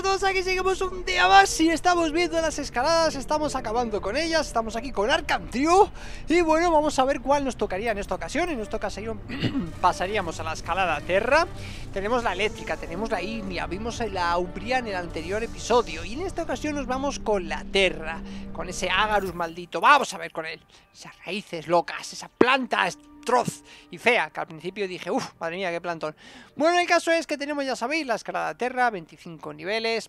todos aquí? Seguimos un día más y estamos viendo las escaladas, estamos acabando con ellas, estamos aquí con Arkham Y bueno, vamos a ver cuál nos tocaría en esta ocasión, en esta ocasión pasaríamos a la escalada Terra Tenemos la eléctrica, tenemos la Ignia, vimos la ubría en el anterior episodio Y en esta ocasión nos vamos con la Terra, con ese Agarus maldito, vamos a ver con él Esas raíces locas, esas plantas atroz y fea, que al principio dije, uff, madre mía, qué plantón. Bueno, el caso es que tenemos, ya sabéis, la escalada tierra 25 niveles,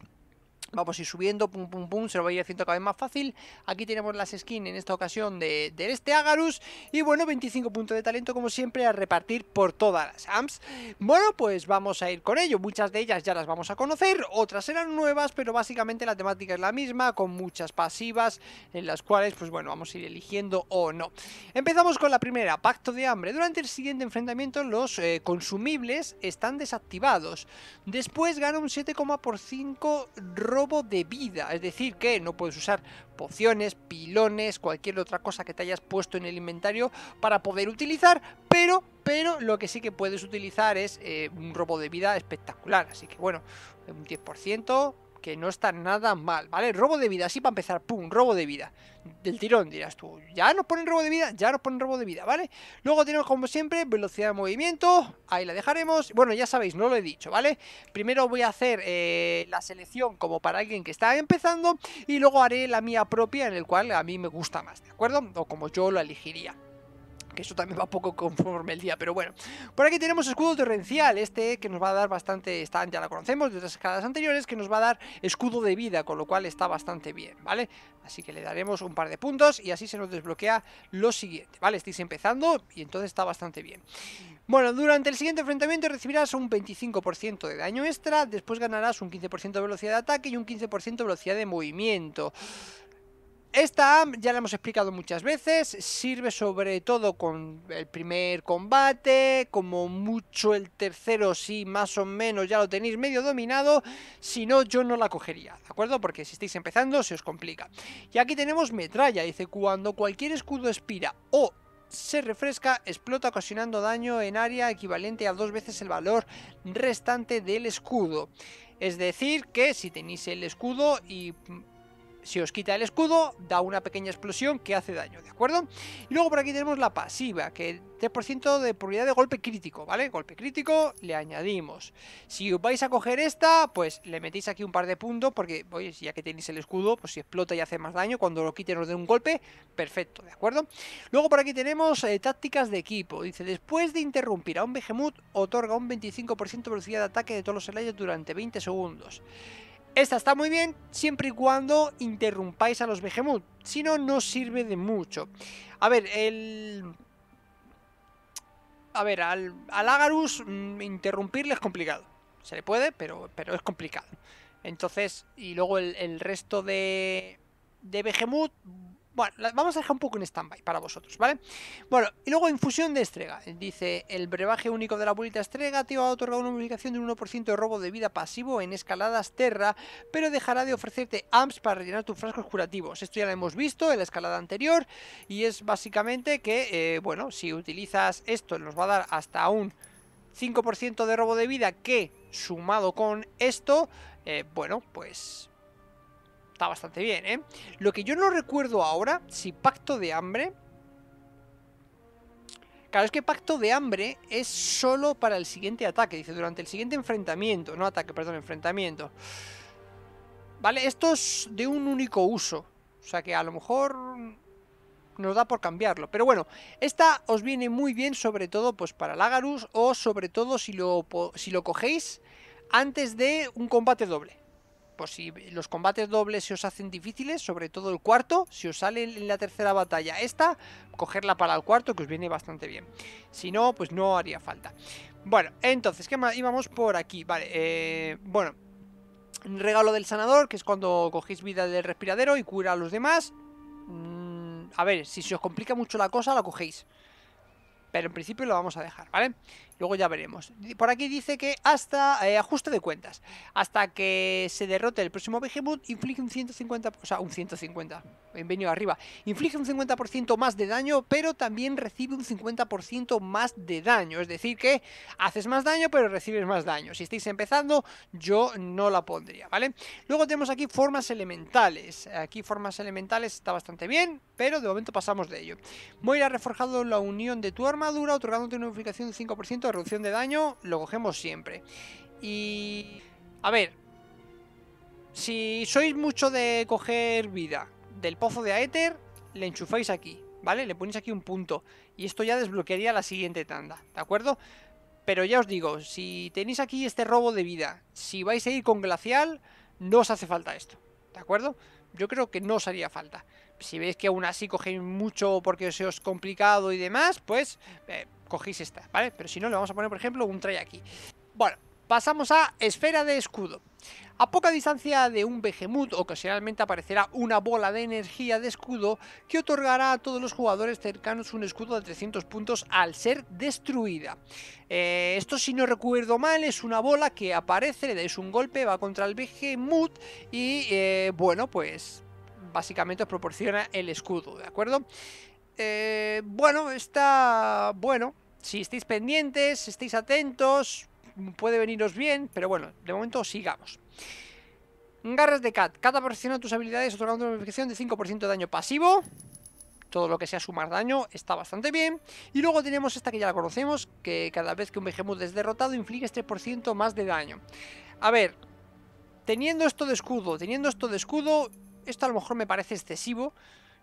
Vamos a ir subiendo, pum pum pum, se lo va a ir haciendo cada vez más fácil. Aquí tenemos las skins en esta ocasión de, este Agarus. Y bueno, 25 puntos de talento como siempre a repartir por todas las AMPs. Bueno, pues vamos a ir con ello. Muchas de ellas ya las vamos a conocer, otras eran nuevas, pero básicamente la temática es la misma, con muchas pasivas en las cuales, pues bueno, vamos a ir eligiendo o no. Empezamos con la primera, Pacto de Hambre. Durante el siguiente enfrentamiento los eh, consumibles están desactivados. Después gana un 7,5 rojo robo de vida, es decir, que no puedes usar pociones, pilones, cualquier otra cosa que te hayas puesto en el inventario para poder utilizar, pero, pero lo que sí que puedes utilizar es eh, un robo de vida espectacular, así que bueno, un 10%, que no está nada mal, ¿vale? Robo de vida, así para empezar, pum, robo de vida. Del tirón dirás tú, ya nos ponen robo de vida, ya nos ponen robo de vida, ¿vale? Luego tenemos como siempre velocidad de movimiento, ahí la dejaremos. Bueno, ya sabéis, no lo he dicho, ¿vale? Primero voy a hacer eh, la selección como para alguien que está empezando y luego haré la mía propia en el cual a mí me gusta más, ¿de acuerdo? O como yo lo elegiría que eso también va poco conforme el día, pero bueno. Por aquí tenemos escudo torrencial, este que nos va a dar bastante, está, ya la conocemos de otras escalas anteriores, que nos va a dar escudo de vida, con lo cual está bastante bien, ¿vale? Así que le daremos un par de puntos y así se nos desbloquea lo siguiente, ¿vale? Estáis empezando y entonces está bastante bien. Bueno, durante el siguiente enfrentamiento recibirás un 25% de daño extra, después ganarás un 15% de velocidad de ataque y un 15% de velocidad de movimiento. Esta AMP ya la hemos explicado muchas veces, sirve sobre todo con el primer combate, como mucho el tercero si más o menos ya lo tenéis medio dominado, si no yo no la cogería, ¿de acuerdo? Porque si estáis empezando se os complica. Y aquí tenemos metralla, dice cuando cualquier escudo expira o se refresca, explota ocasionando daño en área equivalente a dos veces el valor restante del escudo. Es decir, que si tenéis el escudo y si os quita el escudo, da una pequeña explosión que hace daño, ¿de acuerdo? Y luego por aquí tenemos la pasiva, que 3% de probabilidad de golpe crítico, ¿vale? Golpe crítico le añadimos. Si os vais a coger esta, pues le metéis aquí un par de puntos, porque ya que tenéis el escudo, pues si explota y hace más daño, cuando lo quiten os den un golpe, perfecto, ¿de acuerdo? Luego por aquí tenemos eh, tácticas de equipo. Dice, después de interrumpir a un Behemoth, otorga un 25% de velocidad de ataque de todos los Slayers durante 20 segundos. Esta está muy bien siempre y cuando interrumpáis a los Behemoth, si no, no sirve de mucho. A ver, el... A ver, al, al Agarus mm, interrumpirle es complicado. Se le puede, pero, pero es complicado. Entonces, y luego el, el resto de, de Behemoth, bueno, vamos a dejar un poco en stand-by para vosotros, ¿vale? Bueno, y luego infusión de estrega. Dice, el brebaje único de la bolita estrega te va a otorgar una ubicación de un 1% de robo de vida pasivo en escaladas terra, pero dejará de ofrecerte amps para rellenar tus frascos curativos. Esto ya lo hemos visto en la escalada anterior y es básicamente que, eh, bueno, si utilizas esto nos va a dar hasta un 5% de robo de vida que, sumado con esto, eh, bueno, pues bastante bien, ¿eh? Lo que yo no recuerdo ahora, si Pacto de Hambre... Claro, es que Pacto de Hambre es solo para el siguiente ataque, dice, durante el siguiente enfrentamiento, no ataque, perdón, enfrentamiento. Vale, esto es de un único uso, o sea que a lo mejor nos da por cambiarlo. Pero bueno, esta os viene muy bien sobre todo pues para Lagarus o sobre todo si lo, si lo cogéis antes de un combate doble. Pues si los combates dobles se os hacen difíciles, sobre todo el cuarto, si os sale en la tercera batalla esta, cogerla para el cuarto, que os viene bastante bien. Si no, pues no haría falta. Bueno, entonces, ¿qué más? Íbamos por aquí, vale, eh, bueno... Regalo del sanador, que es cuando cogéis vida del respiradero y cura a los demás. Mm, a ver, si se os complica mucho la cosa, la cogéis. Pero en principio lo vamos a dejar, ¿vale? Luego ya veremos. Por aquí dice que hasta eh, ajuste de cuentas. Hasta que se derrote el próximo Behemoth, inflige un 150, o sea, un 150, bienvenido arriba. Inflige un 50% más de daño, pero también recibe un 50% más de daño. Es decir, que haces más daño, pero recibes más daño. Si estáis empezando, yo no la pondría, ¿vale? Luego tenemos aquí formas elementales. Aquí formas elementales está bastante bien, pero de momento pasamos de ello. Moira ha reforjado la unión de tu armadura, otorgándote una unificación de 5% reducción de daño, lo cogemos siempre. Y... A ver, si sois mucho de coger vida del pozo de Aether, le enchufáis aquí, ¿vale? Le ponéis aquí un punto. Y esto ya desbloquearía la siguiente tanda, ¿de acuerdo? Pero ya os digo, si tenéis aquí este robo de vida, si vais a ir con glacial, no os hace falta esto, ¿de acuerdo? Yo creo que no os haría falta. Si veis que aún así cogéis mucho porque se os complicado y demás, pues eh, cogéis esta, ¿vale? Pero si no, le vamos a poner, por ejemplo, un tray aquí. Bueno, pasamos a esfera de escudo. A poca distancia de un Behemoth ocasionalmente aparecerá una bola de energía de escudo que otorgará a todos los jugadores cercanos un escudo de 300 puntos al ser destruida. Eh, esto si no recuerdo mal es una bola que aparece, le dais un golpe, va contra el Behemoth y eh, bueno pues básicamente os proporciona el escudo, ¿de acuerdo? Eh, bueno, está bueno. Si estáis pendientes, si estáis atentos, puede veniros bien, pero bueno, de momento sigamos. Garras de Cat. porción de tus habilidades otorgando una modificación de 5% de daño pasivo. Todo lo que sea sumar daño está bastante bien. Y luego tenemos esta que ya la conocemos, que cada vez que un Behemoth es derrotado infliges este 3% más de daño. A ver, teniendo esto de escudo, teniendo esto de escudo, esto a lo mejor me parece excesivo.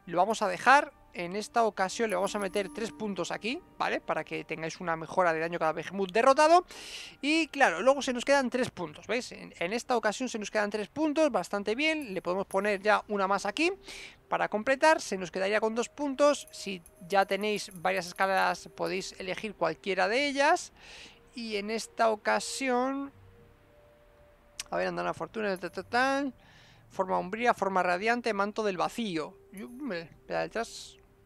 Lo vamos a dejar. En esta ocasión le vamos a meter tres puntos aquí, ¿vale? Para que tengáis una mejora de daño cada Behemoth derrotado. Y claro, luego se nos quedan tres puntos, ¿veis? En, esta ocasión se nos quedan tres puntos, bastante bien. Le podemos poner ya una más aquí para completar. Se nos quedaría con dos puntos. Si ya tenéis varias escaleras podéis elegir cualquiera de ellas. Y en esta ocasión... A ver, andan a fortuna, tal, Forma umbría, forma radiante, manto del vacío. La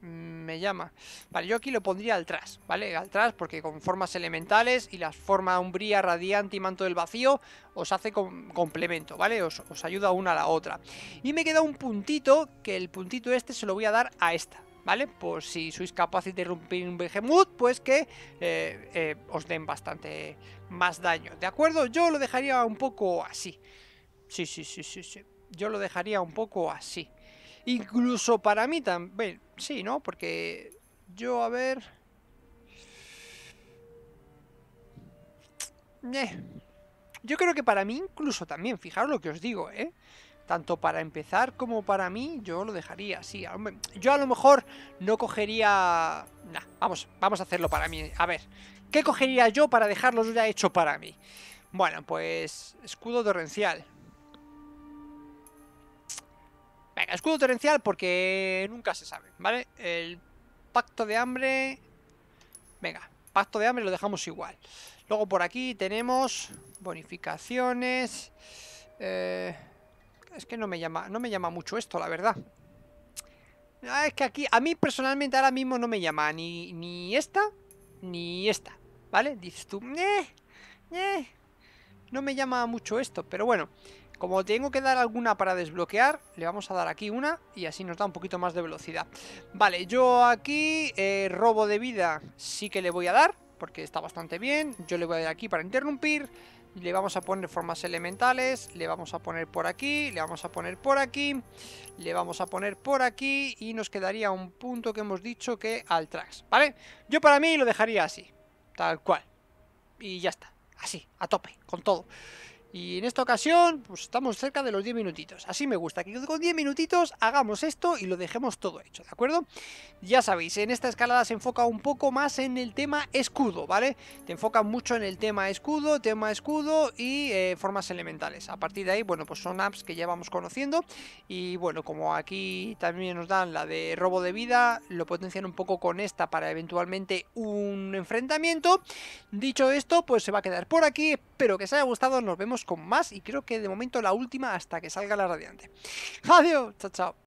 me llama. Vale, yo aquí lo pondría al tras, ¿vale? Al tras porque con formas elementales y las forma umbría, radiante y manto del vacío os hace complemento, ¿vale? Os, ayuda una a la otra. Y me queda un puntito, que el puntito este se lo voy a dar a esta, ¿vale? Pues si sois capaces de romper un Behemoth, pues que eh, eh, os den bastante más daño, ¿de acuerdo? Yo lo dejaría un poco así. Sí, sí, sí, sí, sí yo lo dejaría un poco así. Incluso para mí también, sí, ¿no? Porque yo, a ver... Eh, yo creo que para mí incluso también, fijaros lo que os digo, ¿eh? Tanto para empezar como para mí, yo lo dejaría así. Yo a lo mejor no cogería... Nah, vamos, vamos a hacerlo para mí. A ver, ¿qué cogería yo para dejarlo ya hecho para mí? Bueno, pues escudo torrencial. Venga, escudo torrencial porque nunca se sabe, ¿vale? El pacto de hambre... Venga, pacto de hambre lo dejamos igual. Luego por aquí tenemos bonificaciones... Eh, es que no me, llama, no me llama mucho esto, la verdad. Ah, es que aquí, a mí personalmente ahora mismo no me llama ni, ni esta, ni esta, ¿vale? Dices tú, eh, eh, no me llama mucho esto, pero bueno. Como tengo que dar alguna para desbloquear, le vamos a dar aquí una y así nos da un poquito más de velocidad. Vale, yo aquí eh, robo de vida sí que le voy a dar, porque está bastante bien. Yo le voy a dar aquí para interrumpir. Le vamos a poner formas elementales, le vamos a poner por aquí, le vamos a poner por aquí, le vamos a poner por aquí y nos quedaría un punto que hemos dicho que al tracks, ¿vale? Yo para mí lo dejaría así, tal cual. Y ya está, así, a tope, con todo. Y en esta ocasión, pues estamos cerca de los 10 minutitos. Así me gusta, que con 10 minutitos hagamos esto y lo dejemos todo hecho, ¿de acuerdo? Ya sabéis, en esta escalada se enfoca un poco más en el tema escudo, ¿vale? Te enfoca mucho en el tema escudo, tema escudo y eh, formas elementales. A partir de ahí, bueno, pues son apps que ya vamos conociendo. Y bueno, como aquí también nos dan la de robo de vida, lo potencian un poco con esta para eventualmente un enfrentamiento. Dicho esto, pues se va a quedar por aquí. Espero que os haya gustado, nos vemos con más y creo que de momento la última hasta que salga la radiante. Adiós, chao, chao.